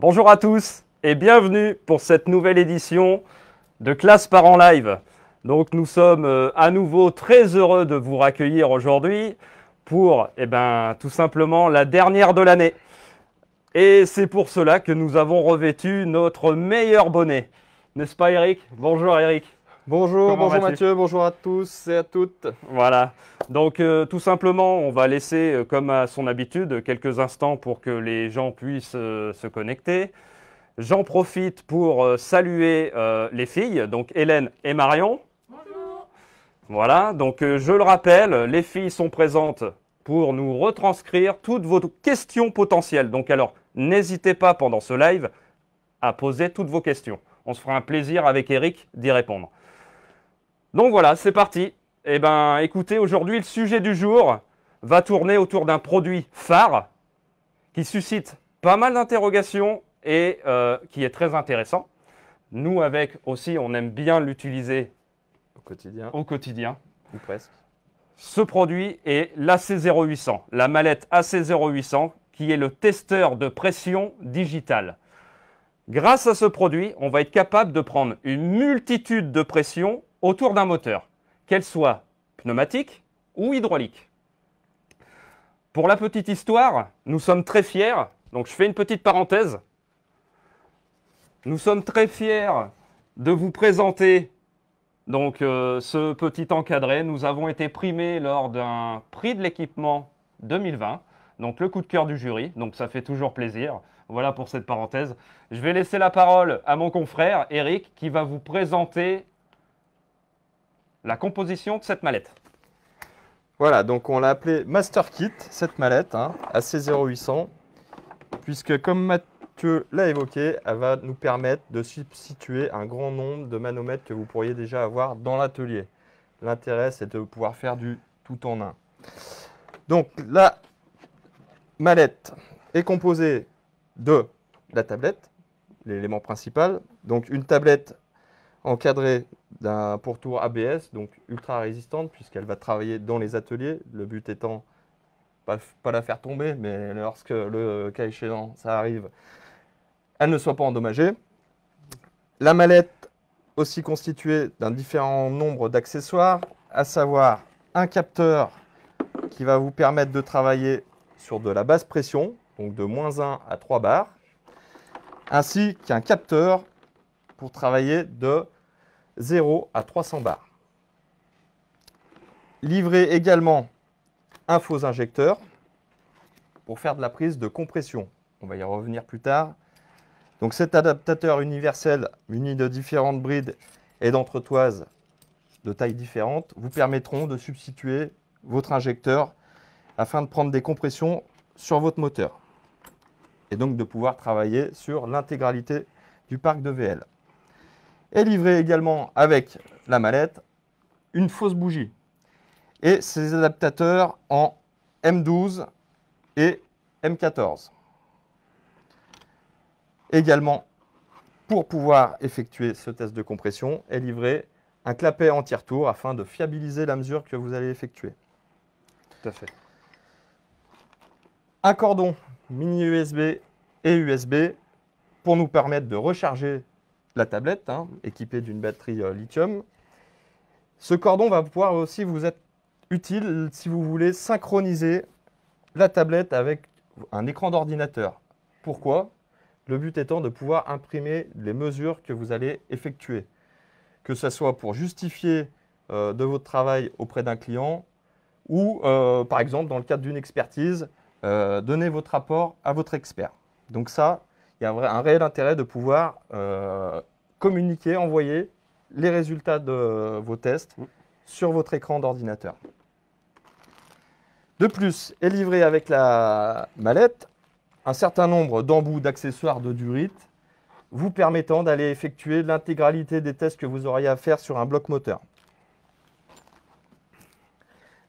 Bonjour à tous et bienvenue pour cette nouvelle édition de Classe Parents Live. Donc nous sommes euh, à nouveau très heureux de vous accueillir aujourd'hui pour eh ben, tout simplement la dernière de l'année. Et c'est pour cela que nous avons revêtu notre meilleur bonnet. N'est-ce pas Eric Bonjour Eric. Bonjour, bonjour Mathieu, bonjour à tous et à toutes. Voilà, donc euh, tout simplement, on va laisser, euh, comme à son habitude, quelques instants pour que les gens puissent euh, se connecter. J'en profite pour saluer les filles, donc Hélène et Marion. Bonjour. Voilà, donc je le rappelle, les filles sont présentes pour nous retranscrire toutes vos questions potentielles. Donc alors, n'hésitez pas pendant ce live à poser toutes vos questions. On se fera un plaisir avec Eric d'y répondre. Donc voilà, c'est parti. Eh bien, écoutez, aujourd'hui, le sujet du jour va tourner autour d'un produit phare qui suscite pas mal d'interrogations et euh, qui est très intéressant. Nous, avec aussi, on aime bien l'utiliser au quotidien. Au quotidien. Ou presque. Ce produit est l'AC0800, la mallette AC0800, qui est le testeur de pression digitale. Grâce à ce produit, on va être capable de prendre une multitude de pressions autour d'un moteur, qu'elle soit pneumatique ou hydraulique. Pour la petite histoire, nous sommes très fiers, donc je fais une petite parenthèse, nous sommes très fiers de vous présenter donc, euh, ce petit encadré. Nous avons été primés lors d'un prix de l'équipement 2020, donc le coup de cœur du jury, donc ça fait toujours plaisir. Voilà pour cette parenthèse. Je vais laisser la parole à mon confrère Eric qui va vous présenter la composition de cette mallette. Voilà, donc on l'a appelée Master Kit, cette mallette, hein, AC0800, puisque comme Mathieu l'a évoqué, elle va nous permettre de substituer un grand nombre de manomètres que vous pourriez déjà avoir dans l'atelier. L'intérêt, c'est de pouvoir faire du tout en un. Donc la mallette est composée de la tablette, l'élément principal, donc une tablette encadrée d'un pourtour ABS, donc ultra résistante, puisqu'elle va travailler dans les ateliers. Le but étant, pas, pas la faire tomber, mais lorsque le cas échéant, ça arrive, elle ne soit pas endommagée. La mallette, aussi constituée d'un différent nombre d'accessoires, à savoir un capteur qui va vous permettre de travailler sur de la basse pression, donc de moins 1 à 3 bars, ainsi qu'un capteur pour travailler de 0 à 300 bars. Livrez également un faux injecteur pour faire de la prise de compression. On va y revenir plus tard. Donc cet adaptateur universel muni de différentes brides et d'entretoises de tailles différentes vous permettront de substituer votre injecteur afin de prendre des compressions sur votre moteur et donc de pouvoir travailler sur l'intégralité du parc de VL est livré également avec la mallette une fausse bougie et ses adaptateurs en M12 et M14. Également, pour pouvoir effectuer ce test de compression, est livré un clapet anti-retour afin de fiabiliser la mesure que vous allez effectuer. Tout à fait. Un cordon mini USB et USB pour nous permettre de recharger la tablette, hein, équipée d'une batterie euh, lithium. Ce cordon va pouvoir aussi vous être utile si vous voulez synchroniser la tablette avec un écran d'ordinateur. Pourquoi Le but étant de pouvoir imprimer les mesures que vous allez effectuer, que ce soit pour justifier euh, de votre travail auprès d'un client ou, euh, par exemple, dans le cadre d'une expertise, donner votre rapport à votre expert. Donc ça, il y a un réel intérêt de pouvoir euh, communiquer, envoyer les résultats de vos tests mm. sur votre écran d'ordinateur. De plus, est livré avec la mallette un certain nombre d'embouts d'accessoires de durite vous permettant d'aller effectuer l'intégralité des tests que vous auriez à faire sur un bloc moteur.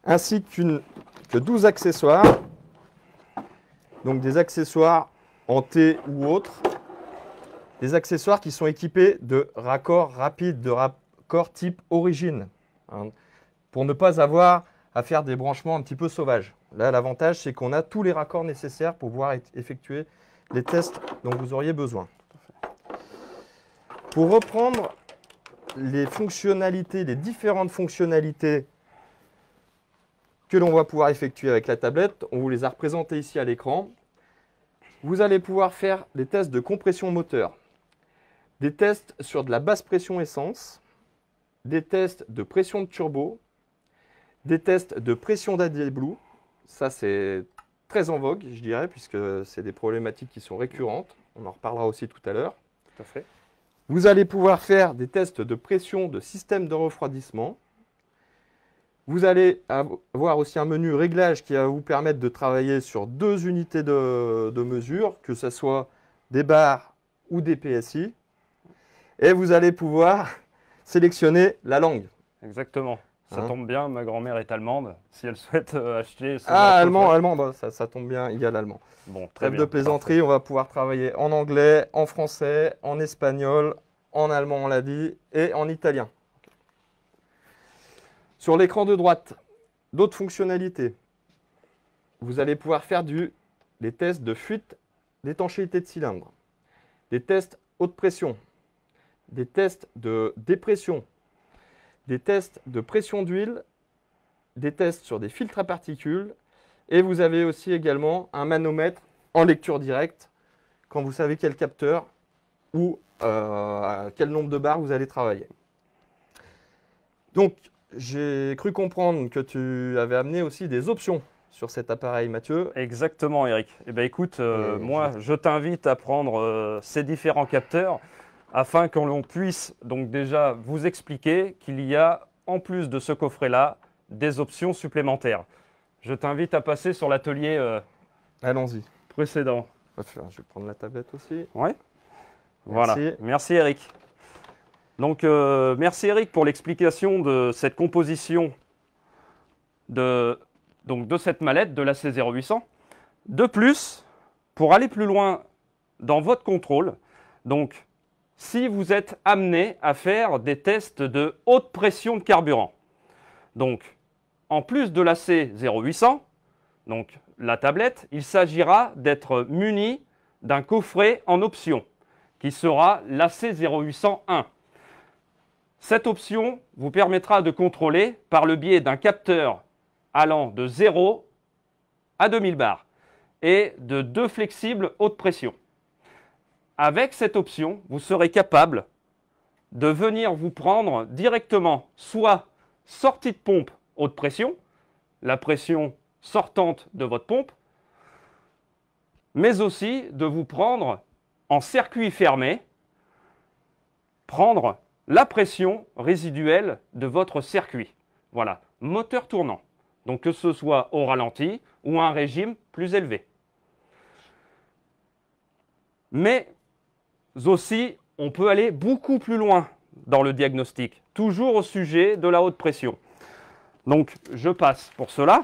Ainsi que 12 accessoires, donc des accessoires en T ou autre. Des accessoires qui sont équipés de raccords rapides, de raccords type origine, hein, pour ne pas avoir à faire des branchements un petit peu sauvages. Là, l'avantage, c'est qu'on a tous les raccords nécessaires pour pouvoir effectuer les tests dont vous auriez besoin. Pour reprendre les fonctionnalités, les différentes fonctionnalités que l'on va pouvoir effectuer avec la tablette, on vous les a représentées ici à l'écran. Vous allez pouvoir faire des tests de compression moteur, des tests sur de la basse pression essence, des tests de pression de turbo, des tests de pression d'AdBlue. Ça, c'est très en vogue, je dirais, puisque c'est des problématiques qui sont récurrentes. On en reparlera aussi tout à l'heure. Tout à fait. Vous allez pouvoir faire des tests de pression de système de refroidissement, vous allez avoir aussi un menu réglage qui va vous permettre de travailler sur deux unités de, mesure, que ce soit des barres ou des PSI. Et vous allez pouvoir sélectionner la langue. Exactement. Ça hein tombe bien, ma grand-mère est allemande. Si elle souhaite euh, acheter... Ah, allemand, allemand, bah, ça, ça, tombe bien, il y a l'allemand. Bon, très de plaisanterie, on va pouvoir travailler en anglais, en français, en espagnol, en allemand, on l'a dit, et en italien. Sur l'écran de droite, d'autres fonctionnalités. Vous allez pouvoir faire du, des tests de fuite d'étanchéité de cylindre, des tests haute pression, des tests de dépression, des tests de pression d'huile, des tests sur des filtres à particules, et vous avez aussi également un manomètre en lecture directe quand vous savez quel capteur ou euh, quel nombre de barres vous allez travailler. Donc, j'ai cru comprendre que tu avais amené aussi des options sur cet appareil, Mathieu. Exactement, Eric. Eh bien, écoute, euh, moi, je t'invite à prendre euh, ces différents capteurs afin qu'on l'on puisse donc déjà vous expliquer qu'il y a, en plus de ce coffret-là, des options supplémentaires. Je t'invite à passer sur l'atelier euh, Allons-y. précédent. Je vais prendre la tablette aussi. Ouais. Voilà. Merci, Eric. Donc, euh, merci Eric pour l'explication de cette composition de, cette mallette de la C0800. De plus, pour aller plus loin dans votre contrôle, donc si vous êtes amené à faire des tests de haute pression de carburant, donc en plus de la C0800, donc la tablette, il s'agira d'être muni d'un coffret en option qui sera l'AC0801. Cette option vous permettra de contrôler par le biais d'un capteur allant de 0 à 2000 bars et de deux flexibles haute pression. Avec cette option, vous serez capable de venir vous prendre directement soit sortie de pompe haute pression, la pression sortante de votre pompe, mais aussi de vous prendre en circuit fermé, prendre la pression résiduelle de votre circuit. Voilà, moteur tournant. Donc que ce soit au ralenti ou à un régime plus élevé. Mais aussi, on peut aller beaucoup plus loin dans le diagnostic, toujours au sujet de la haute pression. Donc je passe pour cela.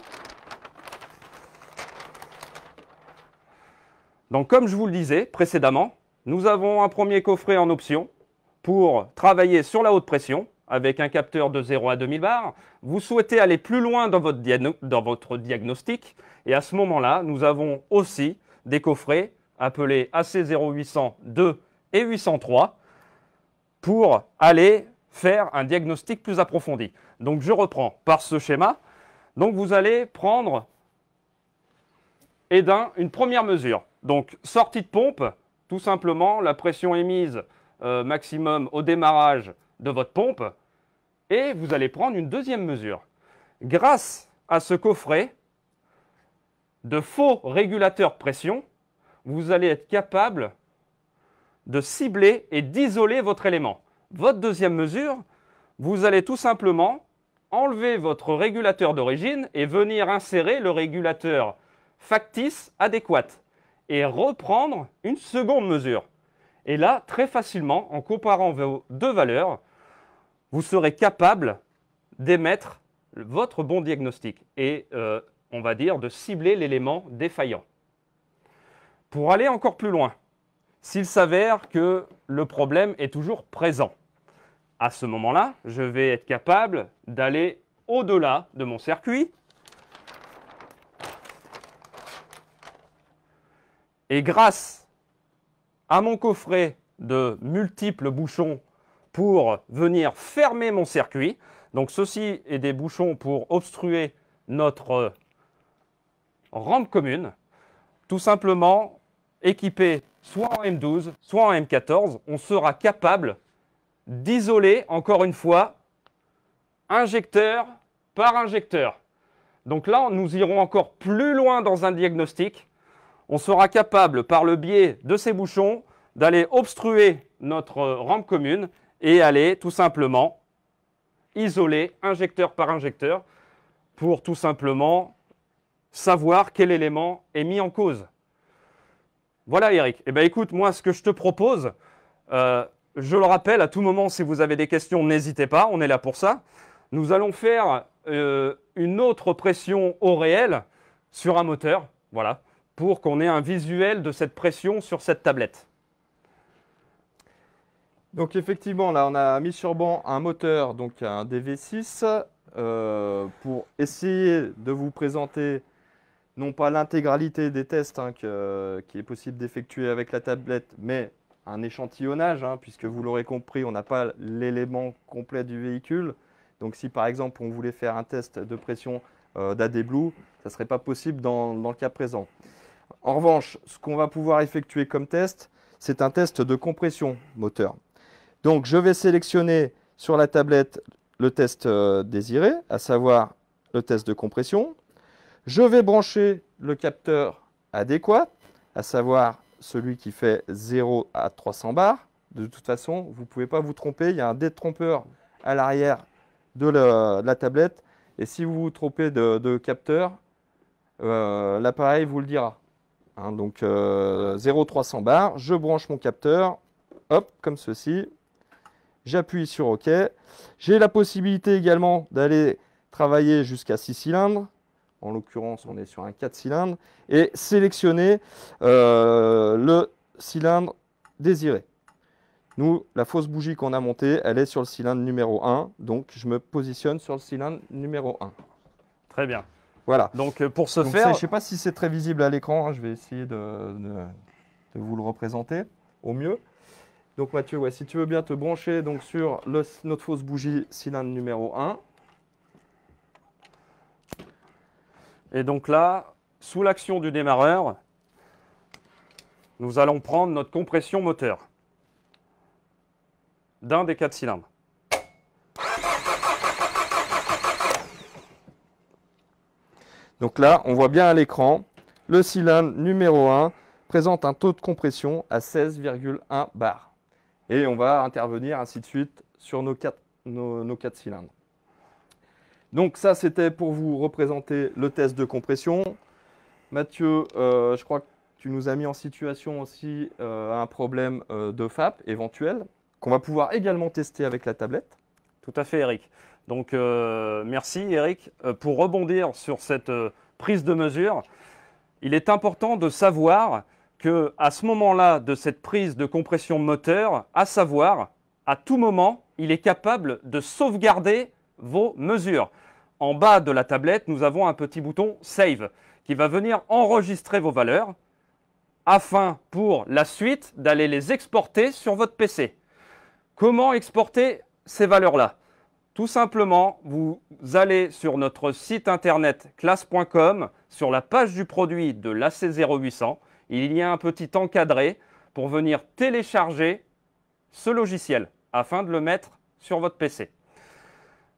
Donc comme je vous le disais précédemment, nous avons un premier coffret en option pour travailler sur la haute pression avec un capteur de 0 à 2000 bars. Vous souhaitez aller plus loin dans votre, dans votre diagnostic. Et à ce moment-là, nous avons aussi des coffrets appelés AC0802 et 803 pour aller faire un diagnostic plus approfondi. Donc je reprends par ce schéma. Donc vous allez prendre et eh d'un ben, une première mesure. Donc sortie de pompe, tout simplement la pression émise euh, maximum au démarrage de votre pompe. Et vous allez prendre une deuxième mesure. Grâce à ce coffret de faux régulateurs pression, vous allez être capable de cibler et d'isoler votre élément. Votre deuxième mesure, vous allez tout simplement enlever votre régulateur d'origine et venir insérer le régulateur factice adéquat et reprendre une seconde mesure. Et là, très facilement, en comparant vos deux valeurs, vous serez capable d'émettre votre bon diagnostic et, euh, on va dire, de cibler l'élément défaillant. Pour aller encore plus loin, s'il s'avère que le problème est toujours présent, à ce moment-là, je vais être capable d'aller au-delà de mon circuit et grâce à mon coffret de multiples bouchons pour venir fermer mon circuit. Donc ceci est des bouchons pour obstruer notre euh, rampe commune. Tout simplement, équipé soit en M12, soit en M14, on sera capable d'isoler, encore une fois, injecteur par injecteur. Donc là, nous irons encore plus loin dans un diagnostic on sera capable, par le biais de ces bouchons, d'aller obstruer notre rampe commune et aller tout simplement isoler injecteur par injecteur pour tout simplement savoir quel élément est mis en cause. Voilà Eric. Eh bien écoute, moi ce que je te propose, euh, je le rappelle, à tout moment si vous avez des questions, n'hésitez pas, on est là pour ça. Nous allons faire euh, une autre pression au réel sur un moteur. Voilà, pour qu'on ait un visuel de cette pression sur cette tablette. Donc effectivement, là, on a mis sur banc un moteur, donc un DV6, euh, pour essayer de vous présenter non pas l'intégralité des tests hein, qui est possible d'effectuer avec la tablette, mais un échantillonnage, hein, puisque vous l'aurez compris, on n'a pas l'élément complet du véhicule. Donc si par exemple on voulait faire un test de pression euh, d'AD Blue, ça ne serait pas possible dans le cas présent. En revanche, ce qu'on va pouvoir effectuer comme test, c'est un test de compression moteur. Donc je vais sélectionner sur la tablette le test euh, désiré, à savoir le test de compression. Je vais brancher le capteur adéquat, à savoir celui qui fait 0 à 300 bars. De toute façon, vous ne pouvez pas vous tromper, il y a un détrompeur à l'arrière de, la, tablette. Et si vous vous trompez de, capteur, euh, l'appareil vous le dira. Hein, donc 0,300 euh, bar, Je branche mon capteur. Hop, comme ceci. J'appuie sur OK. J'ai la possibilité également d'aller travailler jusqu'à 6 cylindres. En l'occurrence, on est sur un 4 cylindres. Et sélectionner euh, le cylindre désiré. Nous, la fausse bougie qu'on a montée, elle est sur le cylindre numéro 1. Donc, je me positionne sur le cylindre numéro 1. Très bien. Voilà. Donc euh, pour ce faire. Je ne sais pas si c'est très visible à l'écran, hein, je vais essayer de, vous le représenter au mieux. Donc Mathieu, si tu veux bien te brancher donc, sur le, notre fausse bougie cylindre numéro 1. Et donc là, sous l'action du démarreur, nous allons prendre notre compression moteur d'un des quatre cylindres. Donc là, on voit bien à l'écran, le cylindre numéro 1 présente un taux de compression à 16,1 bar. Et on va intervenir ainsi de suite sur nos quatre, cylindres. Donc ça, c'était pour vous représenter le test de compression. Mathieu, euh, je crois que tu nous as mis en situation aussi euh, un problème euh, de FAP éventuel, qu'on va pouvoir également tester avec la tablette. Tout à fait, Eric. Donc euh, merci Eric. Euh, pour rebondir sur cette euh, prise de mesure, il est important de savoir qu'à ce moment-là de cette prise de compression moteur, à savoir à tout moment, il est capable de sauvegarder vos mesures. En bas de la tablette, nous avons un petit bouton Save qui va venir enregistrer vos valeurs afin pour la suite d'aller les exporter sur votre PC. Comment exporter ces valeurs-là tout simplement, vous allez sur notre site internet classe.com, sur la page du produit de l'AC0800, il y a un petit encadré pour venir télécharger ce logiciel afin de le mettre sur votre PC.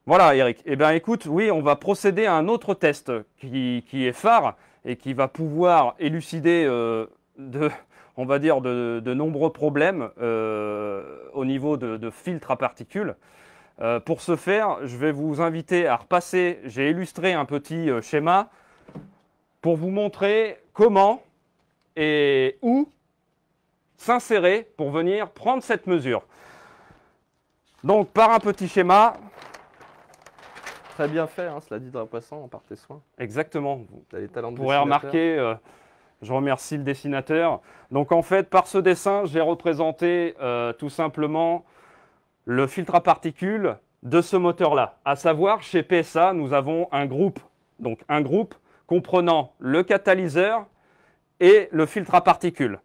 Voilà Eric, eh bien écoute, oui, on va procéder à un autre test qui, est phare et qui va pouvoir élucider euh, de, on va dire, de, nombreux problèmes euh, au niveau de, de filtres à particules. Euh, pour ce faire, je vais vous inviter à repasser, j'ai illustré un petit euh, schéma pour vous montrer comment et où s'insérer pour venir prendre cette mesure. Donc par un petit schéma. Très bien fait, hein, cela dit d'un poisson, en partez soins. Exactement. Vous avez les talents de Vous pourrez remarquer, euh, je remercie le dessinateur. Donc en fait, par ce dessin, j'ai représenté tout simplement le filtre à particules de ce moteur-là. À savoir, chez PSA, nous avons un groupe, donc un groupe comprenant le catalyseur et le filtre à particules.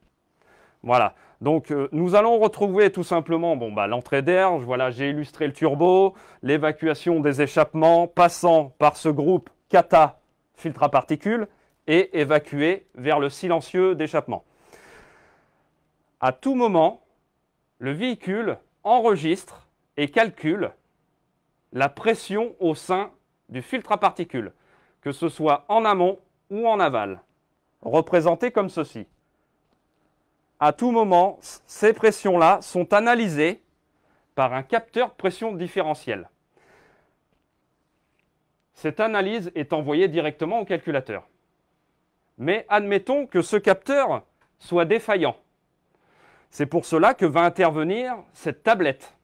Voilà. Donc euh, nous allons retrouver tout simplement bon, bah, l'entrée d'air, voilà, j'ai illustré le turbo, l'évacuation des échappements passant par ce groupe kata filtre à particules et évacué vers le silencieux d'échappement. À tout moment, le véhicule enregistre et calcule la pression au sein du filtre à particules, que ce soit en amont ou en aval, représenté comme ceci. À tout moment, ces pressions-là sont analysées par un capteur de pression différentielle. Cette analyse est envoyée directement au calculateur. Mais admettons que ce capteur soit défaillant. C'est pour cela que va intervenir cette tablette.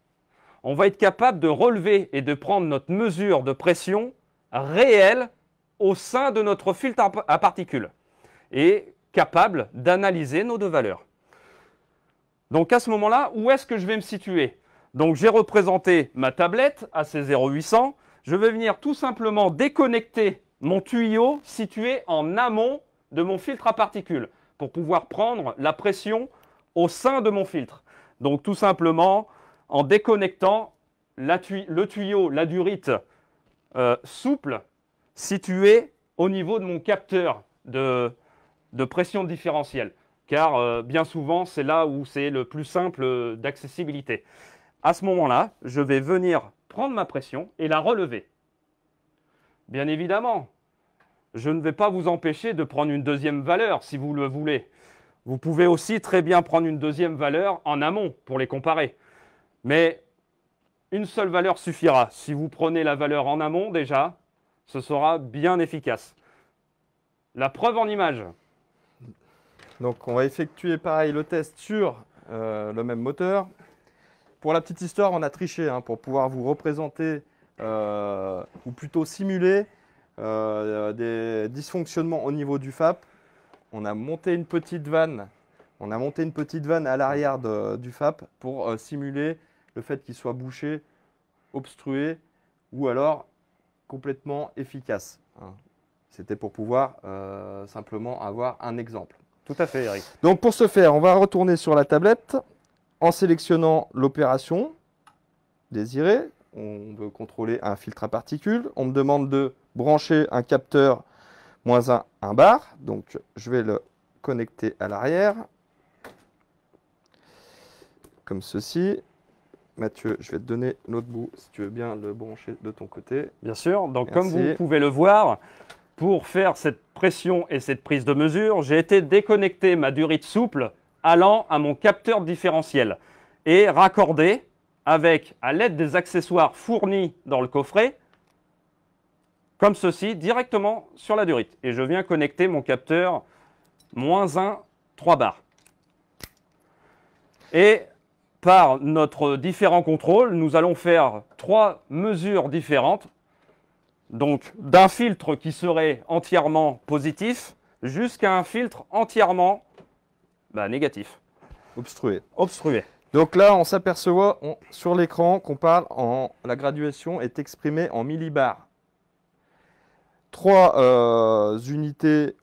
On va être capable de relever et de prendre notre mesure de pression réelle au sein de notre filtre à particules et capable d'analyser nos deux valeurs. Donc à ce moment-là, où est-ce que je vais me situer Donc j'ai représenté ma tablette à ces 0800. Je vais venir tout simplement déconnecter mon tuyau situé en amont de mon filtre à particules pour pouvoir prendre la pression au sein de mon filtre. Donc tout simplement en déconnectant le tuyau, la durite euh, souple située au niveau de mon capteur de, pression différentielle, car euh, bien souvent c'est là où c'est le plus simple d'accessibilité. À ce moment-là, je vais venir prendre ma pression et la relever. Bien évidemment, je ne vais pas vous empêcher de prendre une deuxième valeur si vous le voulez. Vous pouvez aussi très bien prendre une deuxième valeur en amont pour les comparer. Mais une seule valeur suffira. Si vous prenez la valeur en amont déjà, ce sera bien efficace. La preuve en image. Donc on va effectuer pareil le test sur euh, le même moteur. Pour la petite histoire, on a triché hein, pour pouvoir vous représenter euh, ou plutôt simuler euh, des dysfonctionnements au niveau du FAP on a monté une petite vanne. On a monté une petite vanne à l'arrière du FAP pour euh, simuler le fait qu'il soit bouché, obstrué ou alors complètement efficace. Hein. C'était pour pouvoir euh, simplement avoir un exemple. Tout à fait, Eric. Donc pour ce faire, on va retourner sur la tablette en sélectionnant l'opération désirée. On veut contrôler un filtre à particules. On me demande de brancher un capteur moins un, bar. Donc je vais le connecter à l'arrière, comme ceci. Mathieu, je vais te donner l'autre bout si tu veux bien le brancher de ton côté. Bien sûr, donc comme vous pouvez le voir, pour faire cette pression et cette prise de mesure, j'ai été déconnecter ma durite souple allant à mon capteur différentiel et raccordé avec, à l'aide des accessoires fournis dans le coffret, comme ceci, directement sur la durite. Et je viens connecter mon capteur moins 1, 3 bar. Et par notre différent contrôle, nous allons faire trois mesures différentes. Donc d'un filtre qui serait entièrement positif jusqu'à un filtre entièrement bah, négatif. Obstrué. Obstrué. Donc là, on s'aperçoit sur l'écran qu'on parle en la graduation est exprimée en millibars trois euh, unités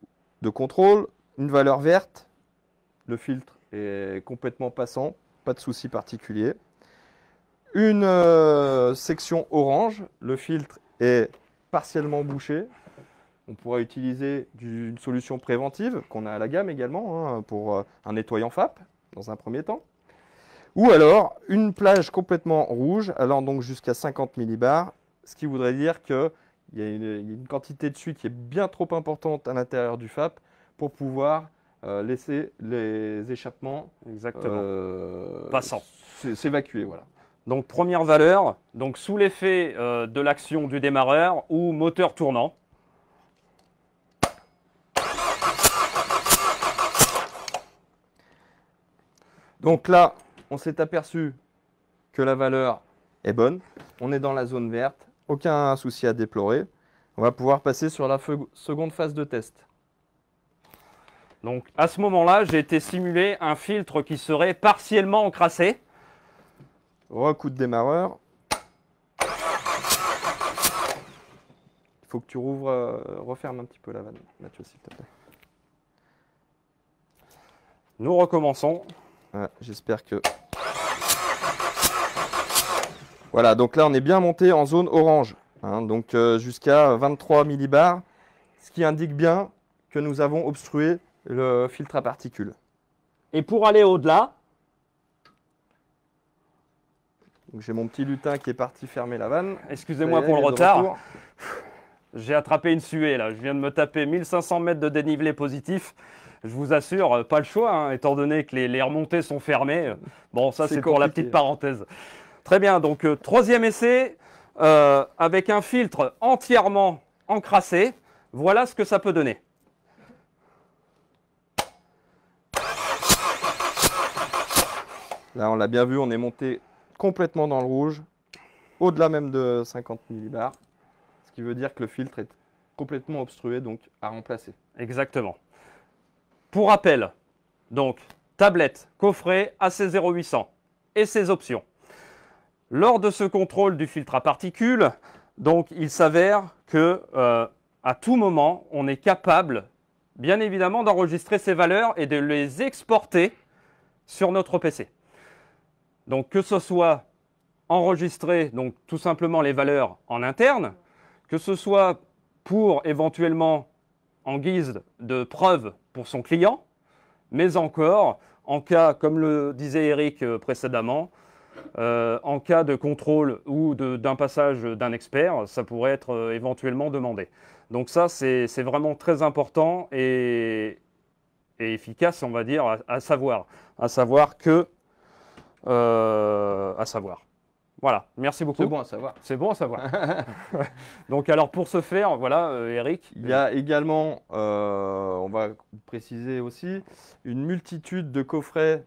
de contrôle, une valeur verte, le filtre est complètement passant, pas de souci particulier. Une euh, section orange, le filtre est partiellement bouché. On pourra utiliser une solution préventive qu'on a à la gamme également hein, pour euh, un nettoyant FAP dans un premier temps. Ou alors une plage complètement rouge allant donc jusqu'à 50 millibars, ce qui voudrait dire que il y, a une, quantité de suie qui est bien trop importante à l'intérieur du FAP pour pouvoir euh, laisser les échappements euh, passants s'évacuer. Voilà. Donc première valeur, donc sous l'effet euh, de l'action du démarreur ou moteur tournant. Donc là, on s'est aperçu que la valeur est bonne. On est dans la zone verte aucun souci à déplorer. On va pouvoir passer sur la seconde phase de test. Donc à ce moment-là, j'ai été simulé un filtre qui serait partiellement encrassé. Recoup de démarreur. Il faut que tu rouvres, euh, referme un petit peu la vanne, Mathieu, s'il te plaît. Nous recommençons. J'espère que voilà, donc là on est bien monté en zone orange, hein. donc euh, jusqu'à 23 millibars, ce qui indique bien que nous avons obstrué le filtre à particules. Et pour aller au-delà, j'ai mon petit lutin qui est parti fermer la vanne. Excusez-moi pour le retard. J'ai attrapé une suée là. Je viens de me taper 1500 mètres de dénivelé positif. Je vous assure, euh, pas le choix, hein, étant donné que les remontées sont fermées. Bon, ça c'est pour la petite parenthèse. Très bien, donc euh, troisième essai euh, avec un filtre entièrement encrassé. Voilà ce que ça peut donner. Là, on l'a bien vu, on est monté complètement dans le rouge, au-delà même de 50 millibars, ce qui veut dire que le filtre est complètement obstrué, donc à remplacer. Exactement. Pour rappel, donc tablette, coffret AC0800 et ses options. Lors de ce contrôle du filtre à particules, donc il s'avère que euh, à tout moment, on est capable, bien évidemment, d'enregistrer ces valeurs et de les exporter sur notre PC. Donc que ce soit enregistrer donc tout simplement les valeurs en interne, que ce soit pour éventuellement en guise de preuve pour son client, mais encore en cas, comme le disait Eric euh, précédemment, euh, en cas de contrôle ou d'un passage d'un expert, ça pourrait être euh, éventuellement demandé. Donc ça, c'est vraiment très important et, et, efficace, on va dire, à, savoir. À savoir que... Euh, à savoir. Voilà, merci beaucoup. C'est bon à savoir. C'est bon à savoir. Donc alors pour ce faire, voilà Eric. Il y a également, on va préciser aussi, une multitude de coffrets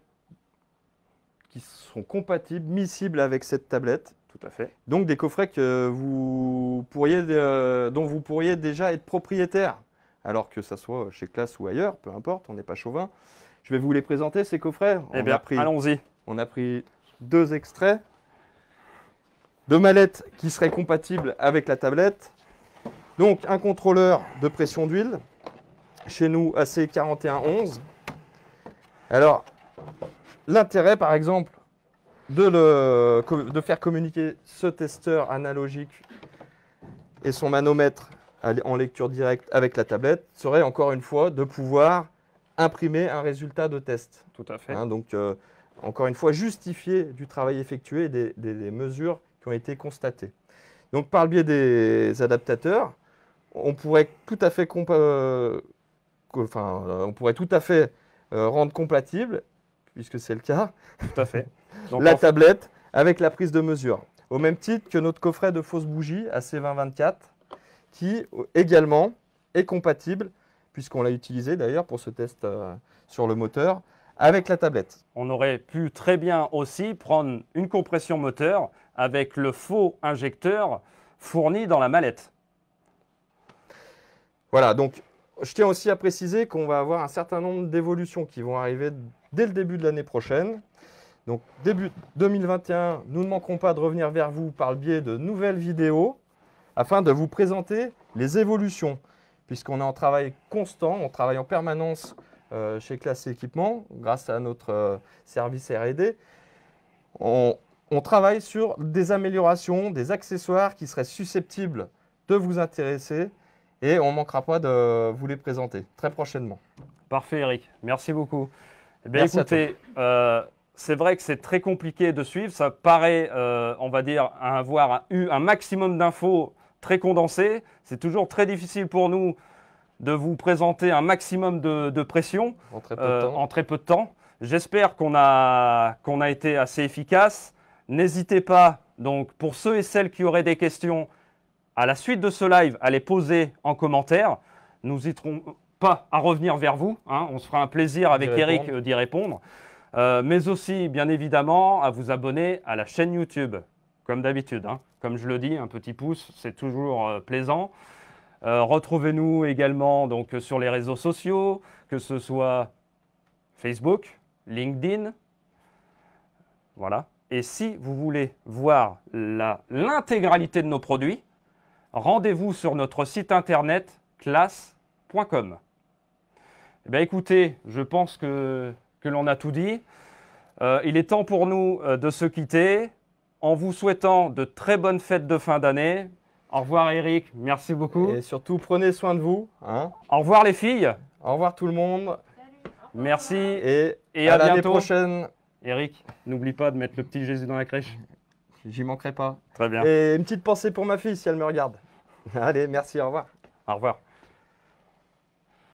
qui sont compatibles, miscibles avec cette tablette. Tout à fait. Donc des coffrets que vous pourriez, euh, dont vous pourriez déjà être propriétaire, alors que ce soit chez Classe ou ailleurs, peu importe, on n'est pas chauvin. Je vais vous les présenter ces coffrets. Eh bien, allons-y. On a pris deux extraits, de mallettes qui seraient compatibles avec la tablette. Donc un contrôleur de pression d'huile, chez nous AC4111. Alors, L'intérêt, par exemple, de, faire communiquer ce testeur analogique et son manomètre en lecture directe avec la tablette serait encore une fois de pouvoir imprimer un résultat de test. Tout à fait. Hein, donc, euh, encore une fois, justifier du travail effectué et des, mesures qui ont été constatées. Donc, par le biais des adaptateurs, on pourrait tout à fait, rendre compatible puisque c'est le cas. Tout à fait. la tablette avec la prise de mesure. Au même titre que notre coffret de fausse bougie AC2024, qui euh, également est compatible, puisqu'on l'a utilisé d'ailleurs pour ce test euh, sur le moteur, avec la tablette. On aurait pu très bien aussi prendre une compression moteur avec le faux injecteur fourni dans la mallette. Voilà, donc je tiens aussi à préciser qu'on va avoir un certain nombre d'évolutions qui vont arriver dès le début de l'année prochaine. Donc début 2021, nous ne manquerons pas de revenir vers vous par le biais de nouvelles vidéos afin de vous présenter les évolutions, puisqu'on est en travail constant, on travaille en permanence euh, chez Classe Équipement grâce à notre euh, service RD. On, on travaille sur des améliorations, des accessoires qui seraient susceptibles de vous intéresser et on ne manquera pas de vous les présenter très prochainement. Parfait Eric, merci beaucoup. Eh écoutez, euh, c'est vrai que c'est très compliqué de suivre. Ça paraît, euh, on va dire, avoir eu un maximum d'infos très condensées. C'est toujours très difficile pour nous de vous présenter un maximum de, pression euh, en très peu de temps. J'espère qu'on a, a été assez efficace. N'hésitez pas, donc, pour ceux et celles qui auraient des questions, à la suite de ce live, à les poser en commentaire. Nous y, pas à revenir vers vous. Hein. on se fera un plaisir avec Eric euh, d'y répondre. Euh, mais aussi, bien évidemment, à vous abonner à la chaîne YouTube, comme d'habitude. Hein. Comme je le dis, un petit pouce, c'est toujours euh, plaisant. Retrouvez-nous également donc, sur les réseaux sociaux, que ce soit Facebook, LinkedIn. Voilà. Et si vous voulez voir l'intégralité de nos produits, rendez-vous sur notre site internet classe.com. Eh écoutez, je pense que, que l'on a tout dit. Euh, il est temps pour nous euh, de se quitter en vous souhaitant de très bonnes fêtes de fin d'année. Au revoir Eric, merci beaucoup. Et surtout, prenez soin de vous. Hein. Au revoir les filles. Au revoir tout le monde. merci et, et à, à l'année prochaine. Eric, n'oublie pas de mettre le petit Jésus dans la crèche. J'y manquerai pas. Très bien. Et une petite pensée pour ma fille si elle me regarde. Allez, merci, au revoir. Au revoir.